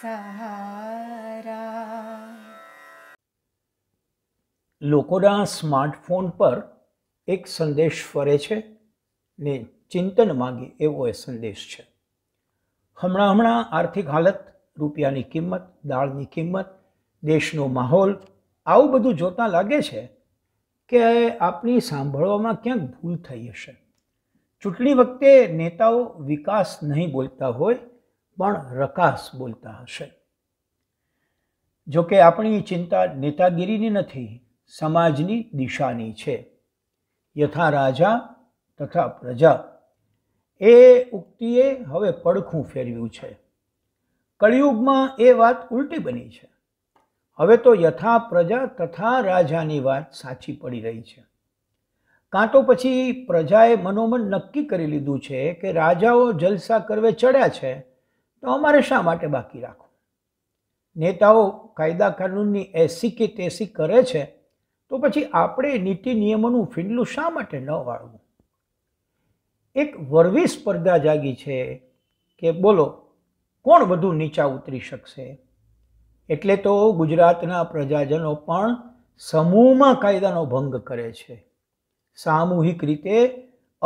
સહારા લોકોના સ્માર્ટફોન પર એક સંદેશ ફરે છે ને ચિંતન માંગે એવો એ સંદેશ છે હમણાં હમણાં આર્થિક હાલત રૂપિયાની કિંમત દાળની કિંમત દેશનો માહોલ આવું બધું જોતાં લાગે છે કે આપણી સાંભળવામાં ક્યાંક ભૂલ થઈ હશે ચૂંટણી વખતે નેતાઓ વિકાસ નહીં બોલતા હોય પણ રકાસ બોલતા હશે જોકે આપણી ચિંતા નેતાગીરીની નથી સમાજની દિશાની છે યથા રાજા તથા પ્રજા એ ઉક્તિએ હવે પડખું ફેરવ્યું છે કળિયુગમાં એ વાત ઉલટી બની છે હવે તો યથા પ્રજા તથા રાજાની વાત સાચી પડી રહી છે કાં તો પછી પ્રજાએ મનોમન નક્કી કરી લીધું છે કે રાજાઓ જલસા કરવે ચડ્યા છે તો અમારે શા માટે બાકી રાખવું નેતાઓ કાયદા કાનૂનની એસી કે તેસી કરે છે તો પછી આપણે નીતિ નિયમોનું ફિંડલું શા માટે ન વાળવું એક વરવી સ્પર્ધા જાગી છે કે બોલો કોણ વધુ નીચા ઉતરી શકશે એટલે તો ગુજરાતના પ્રજાજનો પણ સમૂહમાં કાયદાનો ભંગ કરે છે સામૂહિક રીતે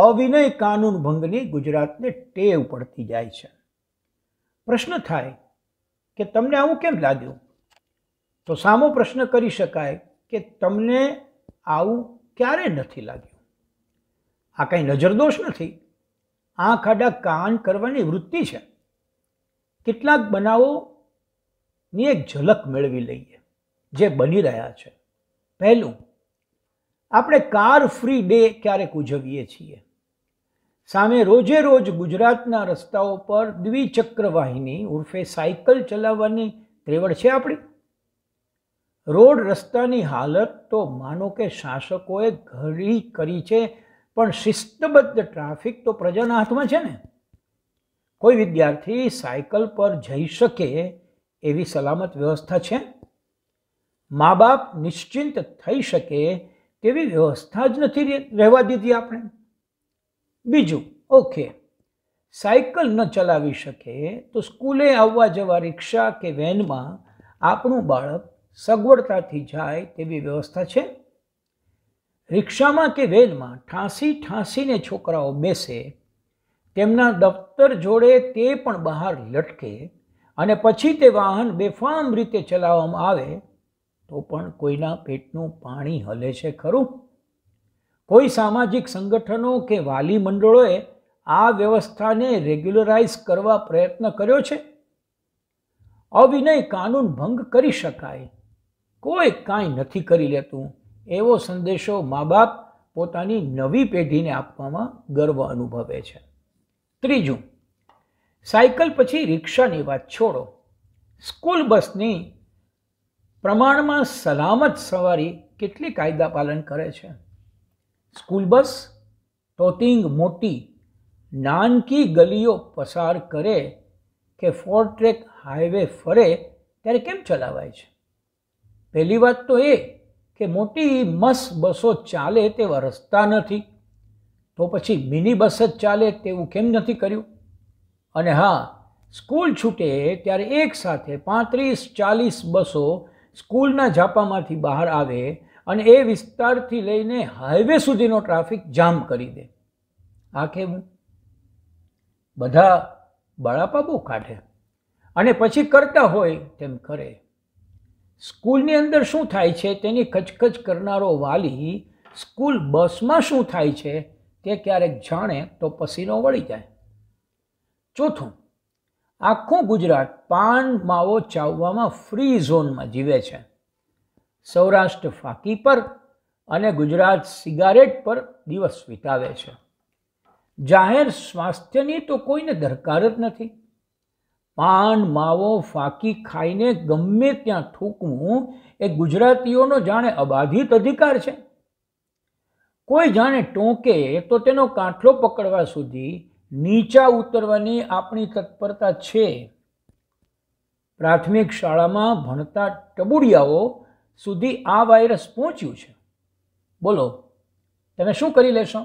અવિનય કાનૂન ભંગની ગુજરાતને ટેવ પડતી જાય છે પ્રશ્ન થાય કે તમને આવું કેમ લાગ્યું તો સામો પ્રશ્ન કરી શકાય કે તમને આવું ક્યારે નથી લાગ્યું આ કાંઈ નજરદોષ નથી આંખ આડા કાન કરવાની વૃત્તિ છે કેટલાક બનાવોની એક ઝલક મેળવી લઈએ જે બની રહ્યા છે પહેલું આપણે કાર ફ્રી ડે ક્યારેક ઉજવીએ છીએ સામે રોજે રોજ ગુજરાતના રસ્તાઓ પર દ્વિચક્ર વાહિની ઉર્ફે સાયકલ ચલાવવાની ત્રેવડ છે આપણી રોડ રસ્તાની હાલત તો માનો કે શાસકોએ ઘડી કરી છે પણ શિસ્તબદ્ધ ટ્રાફિક તો પ્રજાના હાથમાં છે ને કોઈ વિદ્યાર્થી સાયકલ પર જઈ શકે એવી સલામત વ્યવસ્થા છે મા બાપ નિશ્ચિંત થઈ શકે તેવી વ્યવસ્થા જ નથી રહેવા દીધી આપણે બીજું ઓકે સાયકલ ન ચલાવી શકે તો સ્કૂલે આવવા જવા રિક્ષા કે વેનમાં આપણું બાળક સગવડતાથી જાય તેવી વ્યવસ્થા છે રિક્ષામાં કે વેનમાં ઠાંસી ઠાંસીને છોકરાઓ બેસે તેમના દફતર જોડે તે પણ બહાર લટકે અને પછી તે વાહન બેફામ રીતે ચલાવવામાં આવે તો પણ કોઈના પેટનું પાણી હલે છે ખરું કોઈ સામાજિક સંગઠનો કે વાલી મંડળોએ આ વ્યવસ્થાને રેગ્યુલરાઇઝ કરવા પ્રયત્ન કર્યો છે અવિનય કાનૂન ભંગ કરી શકાય કોઈ કાંઈ નથી કરી લેતું એવો સંદેશો મા બાપ પોતાની નવી પેઢીને આપવામાં ગર્વ અનુભવે છે ત્રીજું સાયકલ પછી રિક્ષાની વાત છોડો સ્કૂલ બસની પ્રમાણમાં સલામત સવારી કેટલી કાયદા પાલન કરે છે સ્કૂલ બસ તોતિંગ મોટી નાનકી ગલીઓ પસાર કરે કે ફોર ટ્રેક હાઈવે ફરે ત્યારે કેમ ચલાવાય છે પહેલી વાત તો એ કે મોટી મસ બસો ચાલે તેવા રસ્તા નથી તો પછી મિની બસ જ ચાલે તેવું કેમ નથી કર્યું અને હા સ્કૂલ છૂટે ત્યારે એક સાથે પાંત્રીસ ચાલીસ બસો સ્કૂલના ઝાપામાંથી બહાર આવે અને એ વિસ્તારથી લઈને હાઈવે સુધીનો ટ્રાફિક જામ કરી દે આ કેવું બધા બળાપા બહુ કાઢે અને પછી કરતા હોય તેમ કરે સ્કૂલની અંદર શું થાય છે તેની કચકચ કરનારો વાલી સ્કૂલ બસમાં શું થાય છે તે ક્યારેક જાણે તો પસીનો વળી જાય ચોથું આખું ગુજરાત પાન માવો ચાવવામાં ફ્રી ઝોનમાં જીવે છે સૌરાષ્ટ્ર ફાકી પર અને ગુજરાત સિગારેટ પર દિવસ વિતાવે છે જાહેર સ્વાસ્થ્યની તો કોઈને દરકાર જ નથી પાન માવો ફાકી ખાઈને ગમે ત્યાં થૂંકવું એ ગુજરાતીઓનો જાણે અબાધિત અધિકાર છે કોઈ જાણે ટોંકે તો તેનો કાંઠલો પકડવા સુધી નીચા ઉતરવાની આપણી તત્પરતા છે પ્રાથમિક શાળામાં ભણતા ટબુડિયાઓ સુધી આ વાયરસ પહોંચ્યું છે બોલો તમે શું કરી લેશો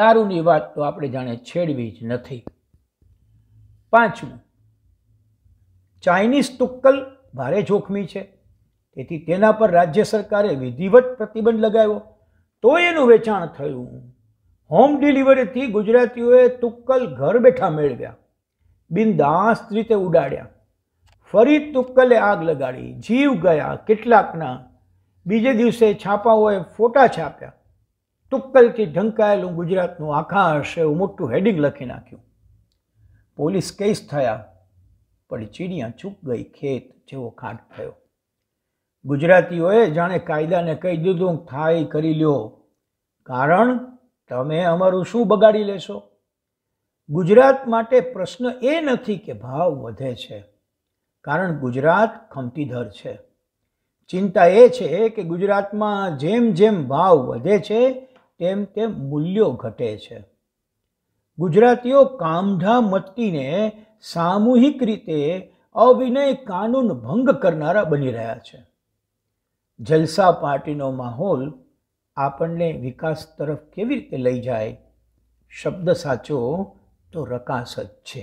દારૂની વાત તો આપણે જાણે છેડવી જ નથી પાંચમું ચાઇનીઝ તુક્કલ ભારે જોખમી છે તેથી તેના પર રાજ્ય સરકારે વિધિવત પ્રતિબંધ લગાવ્યો તો એનું વેચાણ થયું હોમ ડિલિવરીથી ગુજરાતીઓએ તુક્કલ ઘર બેઠા મેળવ્યા બિનદાસ્ત રીતે ઉડાડ્યા ફરી તુક્કલે આગ લગાડી જીવ ગયા કેટલાકના બીજે દિવસે છાપાઓએ ફોટા છાપ્યા તુક્કલથી ઢંકાયેલું ગુજરાતનું આકાશ એવું મોટું હેડિંગ લખી નાખ્યું પોલીસ કેસ થયા પણ ચીડિયા ચૂક ગઈ ખેત જેવો ખાટ થયો ગુજરાતીઓએ જાણે કાયદાને કહી દીધું થાય કરી લ્યો કારણ તમે અમારું શું બગાડી લેશો ગુજરાત માટે પ્રશ્ન એ નથી કે ભાવ વધે છે કારણ ગુજરાત ખમતીધર છે ચિંતા એ છે કે ગુજરાતમાં જેમ જેમ ભાવ વધે છે તેમ તેમ મૂલ્યો ઘટે છે ગુજરાતીઓ કામઢા મતકીને સામૂહિક રીતે અવિનય કાનૂન ભંગ કરનારા બની રહ્યા છે જલસા પાર્ટીનો માહોલ આપણને વિકાસ તરફ કેવી રીતે લઈ જાય શબ્દ સાચો તો રકાસ જ છે